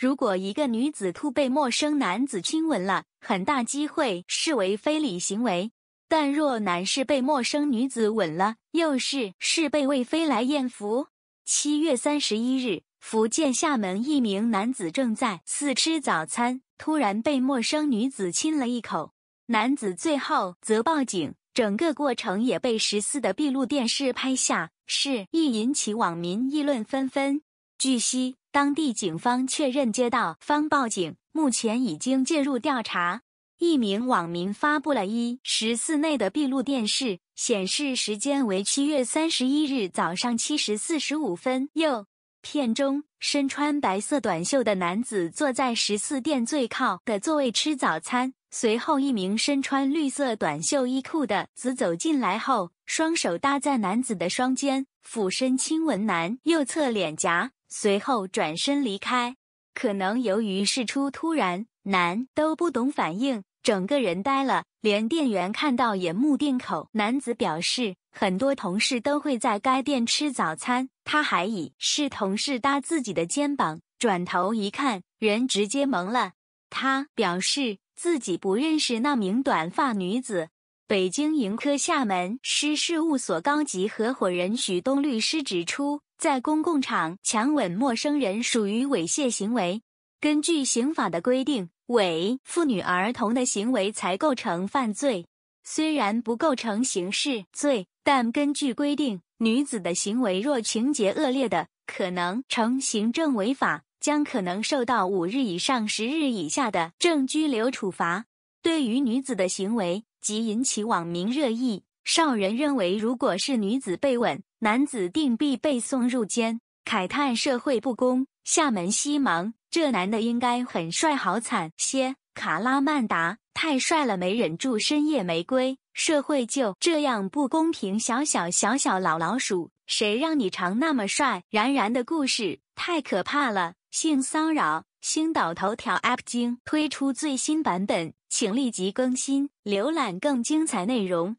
如果一个女子突被陌生男子亲吻了，很大机会视为非礼行为；但若男士被陌生女子吻了，又是是被为飞来艳福。七月三十一日，福建厦门一名男子正在四吃早餐，突然被陌生女子亲了一口，男子最后则报警，整个过程也被十四的闭路电视拍下，是亦引起网民议论纷纷。据悉，当地警方确认接到方报警，目前已经介入调查。一名网民发布了一十四内的闭路电视，显示时间为七月三十一日早上七时四十五分。右片中，身穿白色短袖的男子坐在十四店最靠的座位吃早餐。随后，一名身穿绿色短袖衣裤的子走进来后，双手搭在男子的双肩，俯身亲吻男右侧脸颊。随后转身离开，可能由于事出突然，男都不懂反应，整个人呆了，连店员看到也目定口。男子表示，很多同事都会在该店吃早餐，他还以是同事搭自己的肩膀，转头一看，人直接懵了。他表示自己不认识那名短发女子。北京盈科厦门师事务所高级合伙人许东律师指出，在公共场强吻陌生人属于猥亵行为。根据刑法的规定，猥妇女儿童的行为才构成犯罪。虽然不构成刑事罪，但根据规定，女子的行为若情节恶劣的，可能成行政违法，将可能受到五日以上十日以下的正拘留处罚。对于女子的行为，即引起网民热议。少人认为，如果是女子被吻，男子定必被送入监，慨叹社会不公。厦门西芒，这男的应该很帅，好惨些。卡拉曼达太帅了，没忍住，深夜玫瑰。社会就这样不公平。小小小小老老鼠，谁让你长那么帅？然然的故事太可怕了，性骚扰。星岛头条 App 精推出最新版本。请立即更新，浏览更精彩内容。